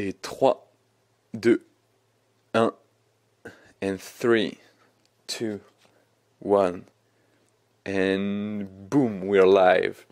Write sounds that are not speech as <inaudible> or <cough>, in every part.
Et 3, 2, 1. And 3, 2, 1. And boom, we're live.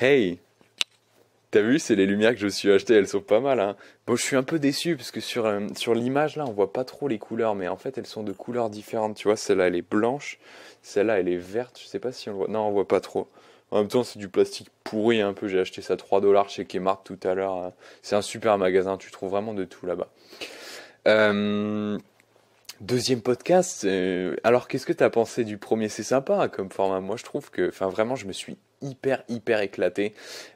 Hey! T'as vu, c'est les lumières que je suis achetées, elles sont pas mal. Hein. Bon, je suis un peu déçu parce que sur, euh, sur l'image là, on voit pas trop les couleurs, mais en fait, elles sont de couleurs différentes. Tu vois, celle-là, elle est blanche, celle-là, elle est verte. Je sais pas si on voit. Non, on voit pas trop. En même temps, c'est du plastique pourri un peu. J'ai acheté ça 3 dollars chez Kmart tout à l'heure. Hein. C'est un super magasin, tu trouves vraiment de tout là-bas. Euh, deuxième podcast. Euh, alors, qu'est-ce que tu as pensé du premier C'est sympa comme format. Moi, je trouve que, enfin, vraiment, je me suis hyper hyper éclaté.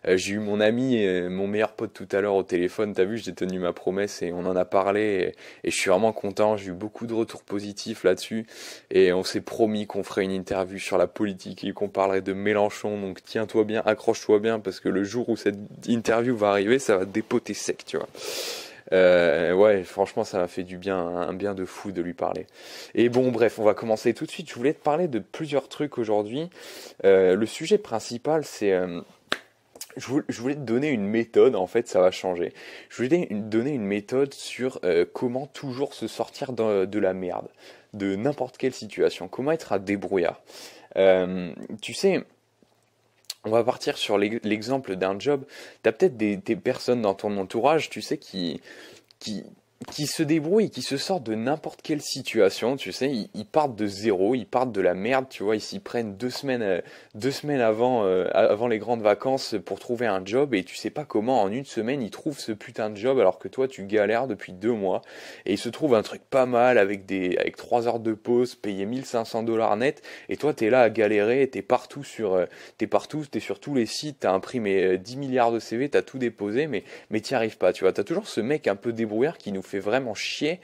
Euh, j'ai eu mon ami, et mon meilleur pote tout à l'heure au téléphone, t'as vu, j'ai tenu ma promesse et on en a parlé et, je suis vraiment content, j'ai eu beaucoup de retours positifs là-dessus et on s'est promis qu'on ferait une interview sur la politique et qu'on parlerait de Mélenchon, donc tiens-toi bien, accroche-toi bien parce que le jour où cette interview va arriver, ça va dépoter sec, tu vois. Euh, ouais, franchement, ça m'a fait du bien, un bien de fou de lui parler. Et bon, bref, on va commencer tout de suite. Je voulais te parler de plusieurs trucs aujourd'hui. Euh, le sujet principal, c'est euh, je voulais te donner une méthode, en fait ça va changer. Je voulais te donner une méthode sur comment toujours se sortir de, de la merde, de n'importe quelle situation, comment être à débrouillard. tu sais, on va partir sur l'exemple d'un job. Tu as peut-être des, des, personnes dans ton entourage, tu sais, qui, qui, qui se débrouillent, qui se sortent de n'importe quelle situation, tu sais, ils, partent de zéro, ils partent de la merde, tu vois, ils s'y prennent deux semaines, euh, deux semaines avant, euh, avant les grandes vacances pour trouver un job et tu sais pas comment, en une semaine, ils trouvent ce putain de job alors que toi, tu galères depuis deux mois et ils se trouvent un truc pas mal avec des, avec trois heures de pause, payé 1500 dollars net et toi, t'es là à galérer, t'es partout sur, euh, t'es partout, t'es sur tous les sites, t'as imprimé 10 milliards de CV, t'as tout déposé, mais, mais t'y arrives pas, tu vois, t'as toujours ce mec un peu débrouillard qui nous fait fait vraiment chier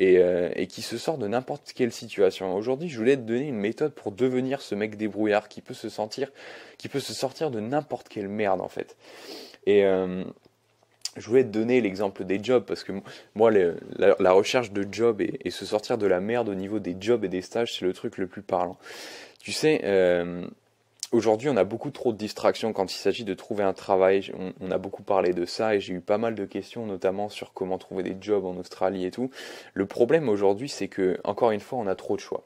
euh, et, qui se sort de n'importe quelle situation. Aujourd'hui, je voulais te donner une méthode pour devenir ce mec débrouillard qui peut se sentir, qui peut se sortir de n'importe quelle merde en fait. Et euh, je voulais te donner l'exemple des jobs parce que moi, la, recherche de job et, se sortir de la merde au niveau des jobs et des stages, c'est le truc le plus parlant. Tu sais, euh, aujourd'hui, on a beaucoup trop de distractions quand il s'agit de trouver un travail. On, a beaucoup parlé de ça et j'ai eu pas mal de questions, notamment sur comment trouver des jobs en Australie et tout. Le problème aujourd'hui, c'est que, encore une fois, on a trop de choix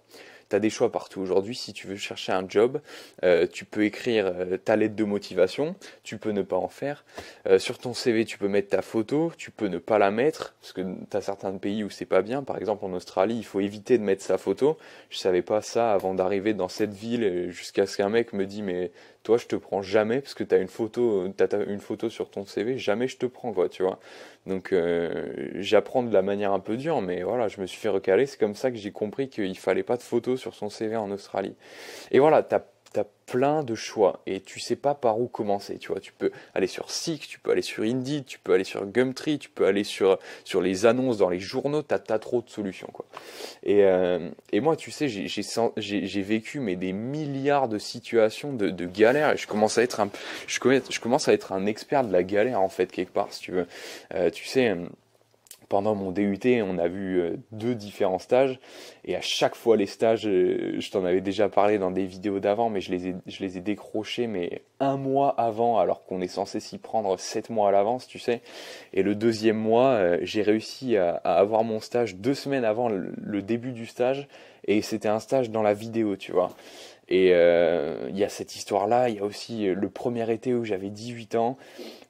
tu des choix partout aujourd'hui. Si tu veux chercher un job, euh, tu peux écrire euh, ta lettre de motivation, tu peux ne pas en faire. Euh, sur ton CV, tu peux mettre ta photo, tu peux ne pas la mettre, parce que tu as certains pays où c'est pas bien. Par exemple, en Australie, il faut éviter de mettre sa photo. Je savais pas ça avant d'arriver dans cette ville, jusqu'à ce qu'un mec me dise, mais toi, je te prends jamais parce que tu as une photo, t'as une photo sur ton CV, jamais je te prends, quoi, tu vois. Donc, euh, j'apprends de la manière un peu dure, mais voilà, je me suis fait recaler. C'est comme ça que j'ai compris qu'il fallait pas de photo sur son CV en Australie. Et voilà, t'as tu as plein de choix et tu sais pas par où commencer. Tu vois, tu peux aller sur SIC, tu peux aller sur Indeed, tu peux aller sur Gumtree, tu peux aller sur, sur les annonces dans les journaux, tu as, as, trop de solutions. Quoi. Et, euh, et moi, tu sais, j'ai vécu mais des milliards de situations de, de galères et je commence, à être un, je, commence, à être un expert de la galère en fait, quelque part, si tu veux. Euh, tu sais euh, pendant mon DUT, on a vu euh, deux différents stages. Et à chaque fois, les stages, euh, je t'en avais déjà parlé dans des vidéos d'avant, mais je les, ai, je les ai décrochés mais un mois avant, alors qu'on est censé s'y prendre sept mois à l'avance, tu sais. Et le deuxième mois, euh, j'ai réussi à, avoir mon stage deux semaines avant le début du stage et c'était un stage dans la vidéo, tu vois. Et euh, il y a cette histoire-là, il y a aussi euh, le premier été où j'avais 18 ans,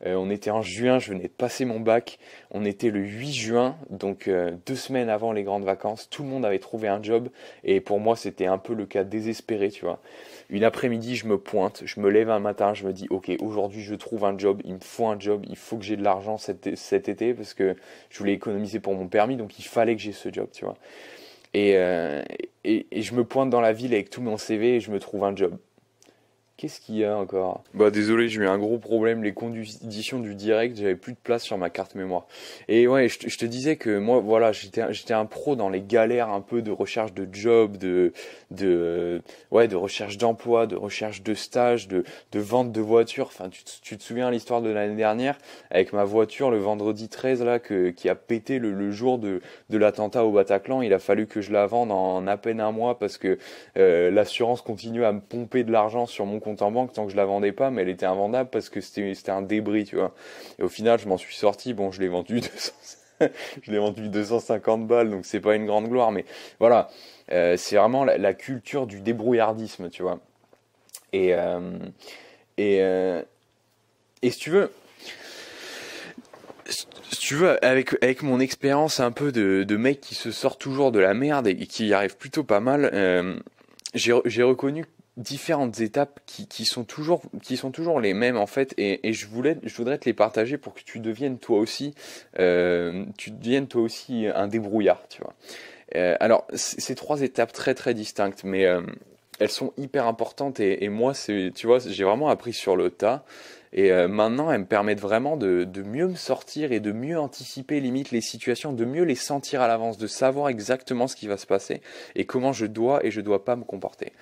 euh, on était en juin, je venais de passer mon bac, on était le 8 juin, donc deux semaines avant les grandes vacances, tout le monde avait trouvé un job, et pour moi c'était un peu le cas désespéré, tu vois. Une après-midi, je me pointe, je me lève un matin, je me dis, ok, aujourd'hui je trouve un job, il me faut un job, il faut que j'ai de l'argent cet, cet été, parce que je voulais économiser pour mon permis, donc il fallait que j'ai ce job, tu vois. Euh, et, et, je me pointe dans la ville avec tout mon CV et je me trouve un job. Qu'est-ce qu'il y a encore Bah désolé, j'ai eu un gros problème, les conditions du direct, j'avais plus de place sur ma carte mémoire. Et ouais, je, te disais que moi, voilà, j'étais un pro dans les galères un peu de recherche de job, de, ouais, de recherche d'emploi, de recherche de stage, de, vente de voiture. Enfin, tu, te souviens l'histoire de l'année dernière avec ma voiture le vendredi 13 là, qui a pété le, jour de, l'attentat au Bataclan. Il a fallu que je la vende en, à peine un mois parce que euh, l'assurance continue à me pomper de l'argent sur mon compte en banque tant que je la vendais pas, mais elle était invendable parce que c'était, c'était un débris, tu vois. Et au final, je m'en suis sorti. Bon, je l'ai vendu <laughs> je l'ai vendu 250 balles, donc c'est pas une grande gloire, mais voilà. Euh, c'est vraiment la, culture du débrouillardisme, tu vois. Et, euh, et, euh, et si tu veux, si tu veux, avec, avec mon expérience un peu de, mec qui se sort toujours de la merde et qui y arrive plutôt pas mal, j'ai, j'ai reconnu différentes étapes qui, sont toujours, qui sont toujours les mêmes en fait et, je, voulais, je voudrais te les partager pour que tu deviennes toi aussi, euh, tu deviennes toi aussi un débrouillard, tu vois. Euh, alors, ces trois étapes très très distinctes, mais euh, elles sont hyper importantes et, et moi, tu vois, j'ai vraiment appris sur le tas. Et euh, maintenant, elles me permettent vraiment de, de, mieux me sortir et de mieux anticiper limite les situations, de mieux les sentir à l'avance, de savoir exactement ce qui va se passer et comment je dois et je dois pas me comporter.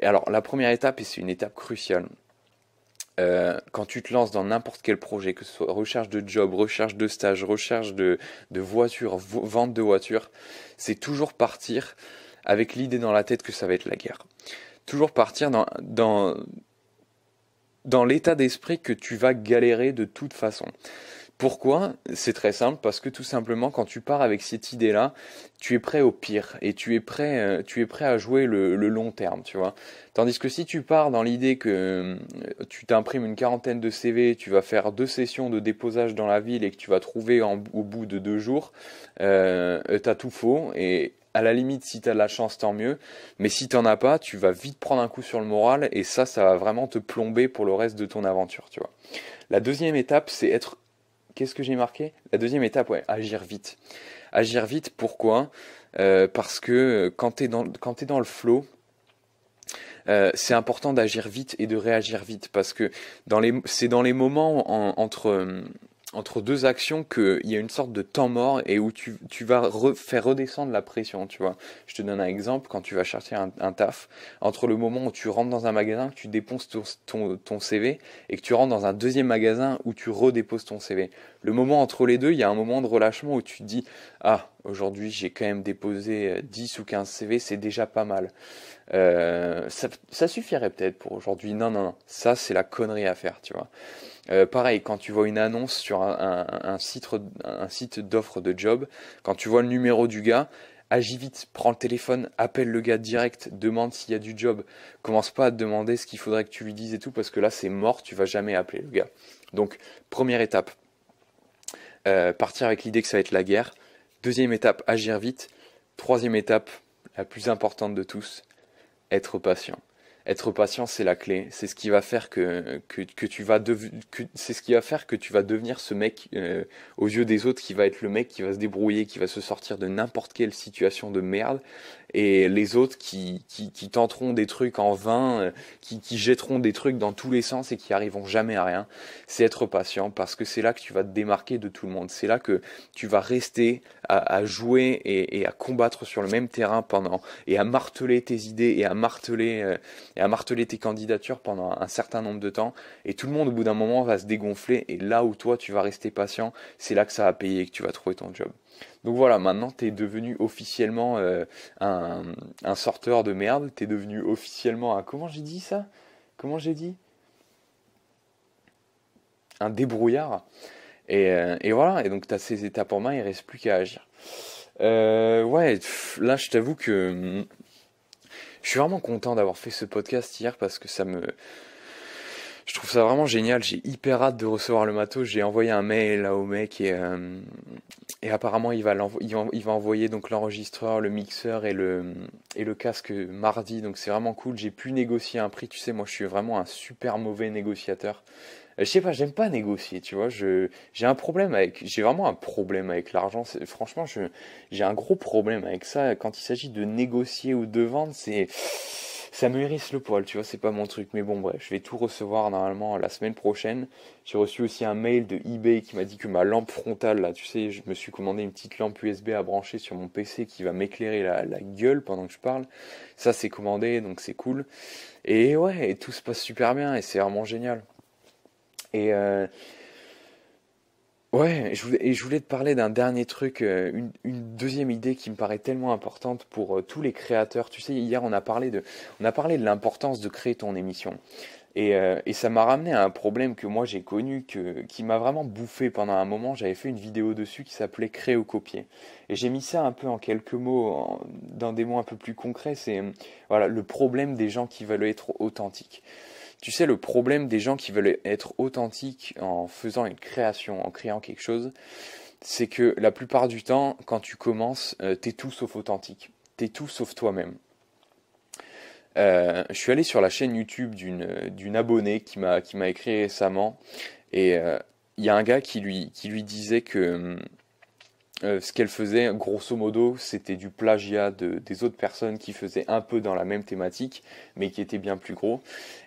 Et alors, la première étape, et c'est une étape cruciale, euh, quand tu te lances dans n'importe quel projet, que ce soit recherche de job, recherche de stage, recherche de, de voiture, vente de voiture, c'est toujours partir avec l'idée dans la tête que ça va être la guerre. Toujours partir dans, dans dans l'état d'esprit que tu vas galérer de toute façon. Pourquoi C'est très simple parce que tout simplement quand tu pars avec cette idée-là, tu es prêt au pire et tu es prêt, euh, tu es prêt à jouer le, long terme, tu vois. Tandis que si tu pars dans l'idée que euh, tu t'imprimes une quarantaine de CV, tu vas faire deux sessions de déposage dans la ville et que tu vas trouver au bout de deux jours, euh, t'as tout faux et à la limite, si tu as de la chance, tant mieux. Mais si tu t'en as pas, tu vas vite prendre un coup sur le moral et ça, ça va vraiment te plomber pour le reste de ton aventure, tu vois. La deuxième étape, c'est être. Qu'est-ce que j'ai marqué La deuxième étape, ouais, agir vite. Agir vite, pourquoi euh, Parce que quand t'es dans, es dans le flow, euh, c'est important d'agir vite et de réagir vite parce que c'est dans les moments entre entre deux actions qu'il y a une sorte de temps mort et où tu, vas faire redescendre la pression, tu vois. Je te donne un exemple, quand tu vas chercher un, taf, entre le moment où tu rentres dans un magasin, que tu dépenses ton, ton, CV, et que tu rentres dans un deuxième magasin où tu redéposes ton CV. Le moment entre les deux, il y a un moment de relâchement où tu te dis, ah, aujourd'hui j'ai quand même déposé 10 euh, ou 15 CV, c'est déjà pas mal. Euh, ça, ça suffirait peut-être pour aujourd'hui. Non, non, non, ça c'est la connerie à faire, tu vois. Euh, pareil, quand tu vois une annonce sur un, site, un d'offres de job, quand tu vois le numéro du gars, agis vite, prends le téléphone, appelle le gars direct, demande s'il y a du job. Commence pas à te demander ce qu'il faudrait que tu lui dises et tout, parce que là c'est mort, tu vas jamais appeler le gars. Donc, première étape, euh, partir avec l'idée que ça va être la guerre. Deuxième étape, agir vite. Troisième étape, la plus importante de tous, être patient être patient, c'est la clé. C'est ce qui va faire que, que, tu vas que, c'est ce qui va faire que tu vas devenir ce mec euh, aux yeux des autres qui va être le mec qui va se débrouiller, qui va se sortir de n'importe quelle situation de merde et les autres qui, qui, tenteront des trucs en vain, euh, qui, qui, jetteront des trucs dans tous les sens et qui arriveront jamais à rien, c'est être patient parce que c'est là que tu vas te démarquer de tout le monde. C'est là que tu vas rester à, jouer et, à combattre sur le même terrain pendant et à marteler tes idées et à marteler euh, et à marteler tes candidatures pendant un certain nombre de temps. Et tout le monde au bout d'un moment va se dégonfler et là où toi tu vas rester patient, c'est là que ça va payer et que tu vas trouver ton job. Donc voilà, maintenant tu es devenu officiellement euh, un, sorteur de merde, tu es devenu officiellement un... Comment j'ai dit ça Comment j'ai dit Un débrouillard. Euh, et, voilà, et donc tu as ces étapes en main, il reste plus qu'à agir. Euh, ouais, là je t'avoue que... Hum, je suis vraiment content d'avoir fait ce podcast hier parce que ça me je trouve ça vraiment génial. J'ai hyper hâte de recevoir le matos. J'ai envoyé un mail au mec et, euh, et apparemment il va, il va envoyer donc l'enregistreur, le mixeur et le, et le casque mardi. Donc c'est vraiment cool. J'ai pu négocier un prix. Tu sais, moi je suis vraiment un super mauvais négociateur. Euh, je sais pas, j'aime pas négocier, tu vois. Je, j'ai un problème avec, j'ai vraiment un problème avec l'argent. franchement, je, j'ai un gros problème avec ça. Quand il s'agit de négocier ou de vendre, c'est, ça me hérisse le poil, tu vois, c'est pas mon truc. Mais bon, bref, je vais tout recevoir normalement la semaine prochaine. J'ai reçu aussi un mail de eBay qui m'a dit que ma lampe frontale, là, tu sais, je me suis commandé une petite lampe USB à brancher sur mon PC qui va m'éclairer la, la, gueule pendant que je parle. Ça, c'est commandé, donc c'est cool. Et ouais, et tout se passe super bien et c'est vraiment génial. Et. Euh, Ouais, et je voulais te parler d'un dernier truc, euh, une, deuxième idée qui me paraît tellement importante pour euh, tous les créateurs. Tu sais, hier on a parlé de, on a parlé de l'importance de créer ton émission. Euh, et, ça m'a ramené à un problème que moi j'ai connu, que, qui m'a vraiment bouffé pendant un moment. J'avais fait une vidéo dessus qui s'appelait Créer ou copier. Et j'ai mis ça un peu en quelques mots, dans des mots un peu plus concrets. C'est voilà, le problème des gens qui veulent être authentiques. Tu sais, le problème des gens qui veulent être authentiques en faisant une création, en créant quelque chose, c'est que la plupart du temps, quand tu commences, euh, t'es tout sauf authentique. T'es tout sauf toi-même. Euh, je suis allé sur la chaîne YouTube d'une abonnée qui m'a écrit récemment et euh, il y a un gars qui lui, qui lui disait que hum, euh, ce qu'elle faisait, grosso modo, c'était du plagiat des autres personnes qui faisaient un peu dans la même thématique, mais qui étaient bien plus gros,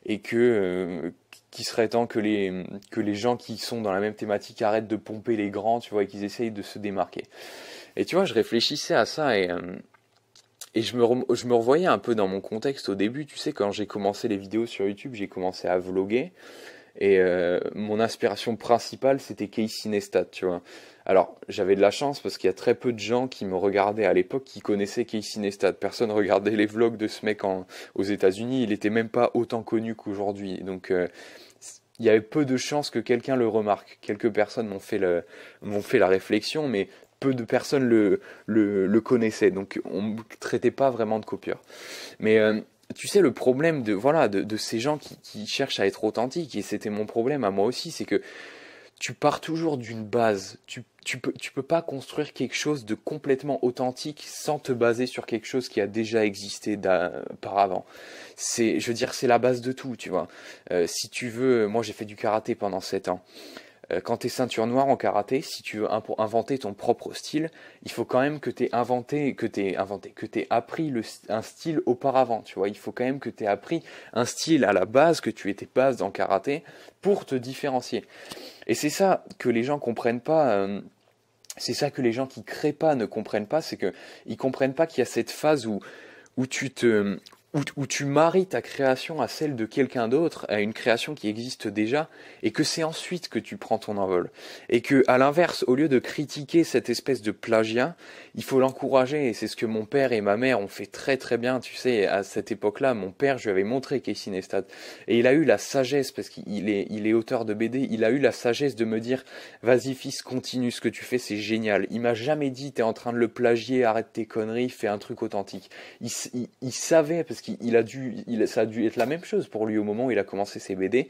et que euh, qu'il serait temps que les, que les gens qui sont dans la même thématique arrêtent de pomper les grands, tu vois, et qu'ils essayent de se démarquer. Et tu vois, je réfléchissais à ça et, euh, je, me je me revoyais un peu dans mon contexte au début, tu sais, quand j'ai commencé les vidéos sur YouTube, j'ai commencé à vlogger, et euh, mon inspiration principale, c'était Casey Neistat, tu vois. Alors, j'avais de la chance parce qu'il y a très peu de gens qui me regardaient à l'époque qui connaissaient Casey Neistat. Personne regardait les vlogs de ce mec aux États-Unis. Il n'était même pas autant connu qu'aujourd'hui. Donc, euh, il y avait peu de chances que quelqu'un le remarque. Quelques personnes m'ont fait, fait la réflexion, mais peu de personnes le, le, connaissaient. Donc, on ne traitait pas vraiment de copieur. Mais. Euh, tu sais, le problème de, voilà, de, ces gens qui, cherchent à être authentiques, et c'était mon problème à moi aussi, c'est que tu pars toujours d'une base. Tu, tu, peux, tu peux pas construire quelque chose de complètement authentique sans te baser sur quelque chose qui a déjà existé auparavant. C'est, je veux dire, c'est la base de tout, tu vois. Euh, si tu veux, moi j'ai fait du karaté pendant 7 ans. Euh, quand tu es ceinture noire en karaté, si tu veux inventer ton propre style, il faut quand même que tu aies inventé, que tu inventé, que appris un style auparavant, tu vois. Il faut quand même que tu aies appris un style à la base, que tu étais base dans karaté, pour te différencier. Et c'est ça que les gens comprennent pas. Euh, c'est ça que les gens qui créent pas ne comprennent pas, c'est que ils comprennent pas qu'il y a cette phase où où tu te où, tu maries ta création à celle de quelqu'un d'autre, à une création qui existe déjà, et que c'est ensuite que tu prends ton envol. Et que, à l'inverse, au lieu de critiquer cette espèce de plagiat, il faut l'encourager, et c'est ce que mon père et ma mère ont fait très très bien, tu sais, à cette époque-là, mon père, je lui avais montré Casey Neistat, et il a eu la sagesse, parce qu'il est, il est auteur de BD, il a eu la sagesse de me dire, vas-y fils, continue ce que tu fais, c'est génial. Il m'a jamais dit, t'es en train de le plagier, arrête tes conneries, fais un truc authentique. Il, il, savait, parce parce qu'il a dû, il, ça a dû être la même chose pour lui au moment où il a commencé ses BD.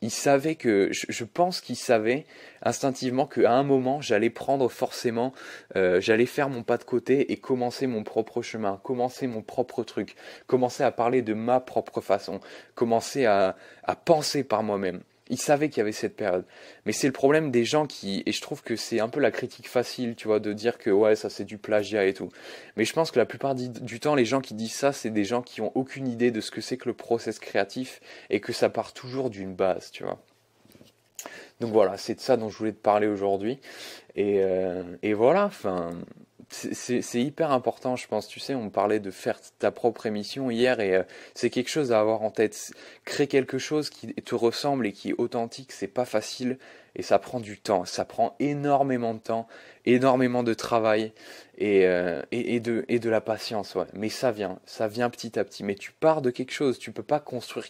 Il savait que, je, pense qu'il savait instinctivement qu'à un moment j'allais prendre forcément, euh, j'allais faire mon pas de côté et commencer mon propre chemin, commencer mon propre truc, commencer à parler de ma propre façon, commencer à penser par moi-même. Ils savaient qu'il y avait cette période. Mais c'est le problème des gens qui. Et je trouve que c'est un peu la critique facile, tu vois, de dire que ouais, ça c'est du plagiat et tout. Mais je pense que la plupart du temps, les gens qui disent ça, c'est des gens qui n'ont aucune idée de ce que c'est que le process créatif et que ça part toujours d'une base, tu vois. Donc voilà, c'est de ça dont je voulais te parler aujourd'hui. Et, euh, et voilà, enfin c'est hyper important, je pense. Tu sais, on parlait de faire ta propre émission hier et euh, c'est quelque chose à avoir en tête. Créer quelque chose qui te ressemble et qui est authentique, c'est pas facile et ça prend du temps. Ça prend énormément de temps, énormément de travail et, euh, et, de, et de la patience. Mais ça vient, ça vient petit à petit. Mais tu pars de quelque chose, tu peux pas construire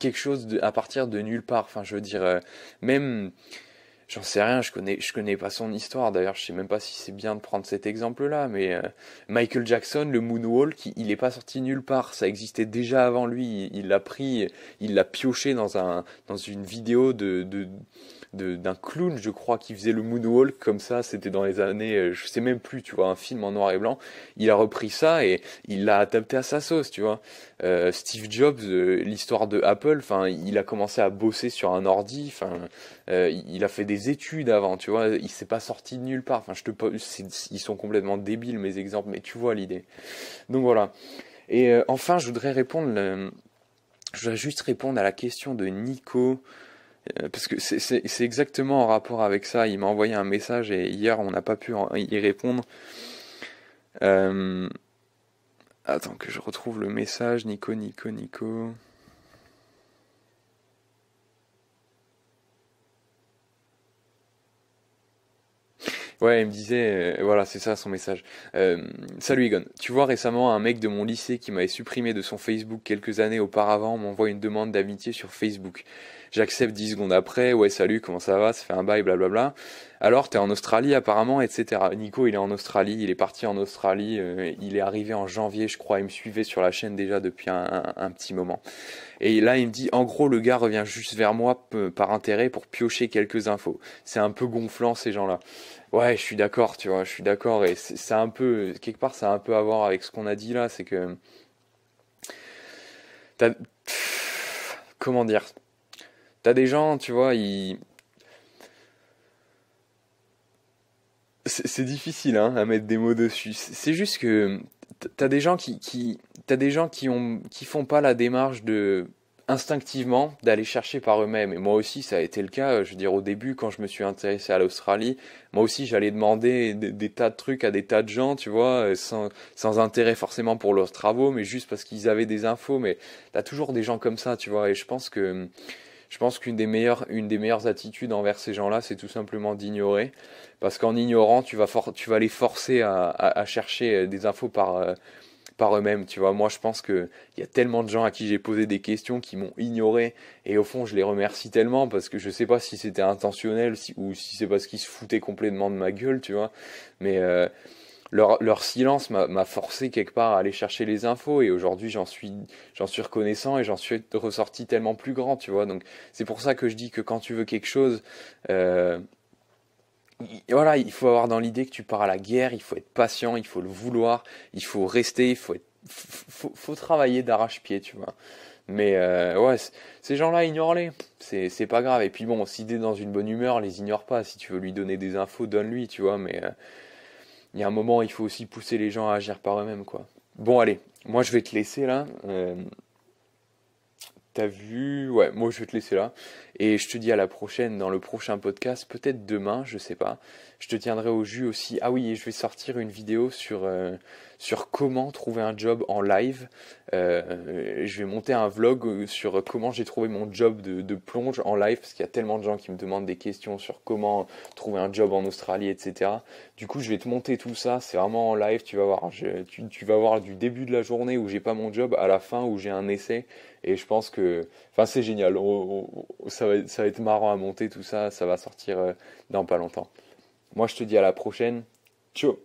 quelque chose à partir de nulle part. Enfin, je veux dire, euh, même j'en sais rien, je connais, je connais pas son histoire. D'ailleurs, je sais même pas si c'est bien de prendre cet exemple-là, mais euh, Michael Jackson, le moonwalk, il, il est pas sorti nulle part. Ça existait déjà avant lui. Il l'a pris, il l'a pioché dans un, dans une vidéo de, de d'un clown, je crois, qui faisait le moonwalk comme ça. C'était dans les années, euh, je sais même plus, tu vois, un film en noir et blanc. Il a repris ça et il l'a adapté à sa sauce, tu vois. Euh, Steve Jobs, euh, l'histoire de Apple, enfin, il a commencé à bosser sur un ordi. il a fait des études avant, tu vois. Il s'est pas sorti de nulle part. Enfin, je te, ils sont complètement débiles mes exemples, mais tu vois l'idée. Donc voilà. Et enfin, je voudrais répondre. je voudrais juste répondre à la question de Nico euh, parce que c'est exactement en rapport avec ça. Il m'a envoyé un message et hier on n'a pas pu y répondre. Euh, attends que je retrouve le message, Nico, Nico, Nico. Ouais, il me disait, euh, voilà, c'est ça son message. Euh, Salut Egon, tu vois récemment un mec de mon lycée qui m'avait supprimé de son Facebook quelques années auparavant m'envoie une demande d'amitié sur Facebook. J'accepte 10 secondes après, ouais salut, comment ça va, ça fait un bail, blablabla. Alors t'es en Australie apparemment, etc. Nico il est en Australie, il est parti en Australie, euh, il est arrivé en janvier je crois, il me suivait sur la chaîne déjà depuis un petit moment. Et là il me dit, en gros le gars revient juste vers moi par intérêt pour piocher quelques infos. C'est un peu gonflant ces gens-là. Ouais, je suis d'accord, tu vois, je suis d'accord. Et c'est un peu, quelque part, ça a un peu à voir avec ce qu'on a dit là, c'est que. comment dire T'as des gens, tu vois, ils. C'est difficile hein, à mettre des mots dessus. C'est juste que t'as des gens qui, qui t'as des gens qui ont qui font pas la démarche de instinctivement d'aller chercher par eux-mêmes. Et moi aussi, ça a été le cas. Euh, je veux dire, au début, quand je me suis intéressé à l'Australie, moi aussi, j'allais demander des, tas de trucs à des tas de gens, tu vois, euh, sans, intérêt forcément pour leurs travaux, mais juste parce qu'ils avaient des infos. Mais t'as toujours des gens comme ça, tu vois. Et je pense que je pense qu'une des meilleures une des meilleures attitudes envers ces gens-là, c'est tout simplement d'ignorer, parce qu'en ignorant, tu vas tu vas les forcer à, à, chercher euh, des infos par par eux-mêmes. Tu vois, moi je pense qu'il y a tellement de gens à qui j'ai posé des questions qui m'ont ignoré et au fond je les remercie tellement parce que je sais pas si c'était intentionnel ou si c'est parce qu'ils se foutaient complètement de ma gueule, tu vois. Mais euh, leur, silence m'a forcé quelque part à aller chercher les infos et aujourd'hui j'en suis reconnaissant et j'en suis ressorti tellement plus grand, tu vois. Donc c'est pour ça que je dis que quand tu veux quelque chose, euh, voilà, il faut avoir dans l'idée que tu pars à la guerre, il faut être patient, il faut le vouloir, il faut rester, il faut, travailler d'arrache-pied, tu vois. Mais euh, ouais, ces gens-là, ignore-les, c'est pas grave. Et puis bon, si t'es dans une bonne humeur, les ignore pas. Si tu veux lui donner des infos, donne-lui, tu vois. Mais euh, il y a un moment, il faut aussi pousser les gens à agir par eux-mêmes, quoi. Bon, allez, moi je vais te laisser là. Euh, t'as vu Ouais, moi je vais te laisser là. Et je te dis à la prochaine, dans le prochain podcast, peut-être demain, je sais pas. Je te tiendrai au jus aussi. Ah oui, et je vais sortir une vidéo sur, euh, sur comment trouver un job en live. Euh, je vais monter un vlog euh, sur comment j'ai trouvé mon job de, de plonge en live, parce qu'il y a tellement de gens qui me demandent des questions sur comment trouver un job en Australie, etc. Du coup, je vais te monter tout ça. C'est vraiment en live. Tu vas voir, tu, vas voir du début de la journée où j'ai pas mon job à la fin où j'ai un essai. Et je pense que, enfin, c'est génial ça va être marrant à monter, tout ça. Ça va sortir euh, dans pas longtemps. Moi, je te dis à la prochaine. Ciao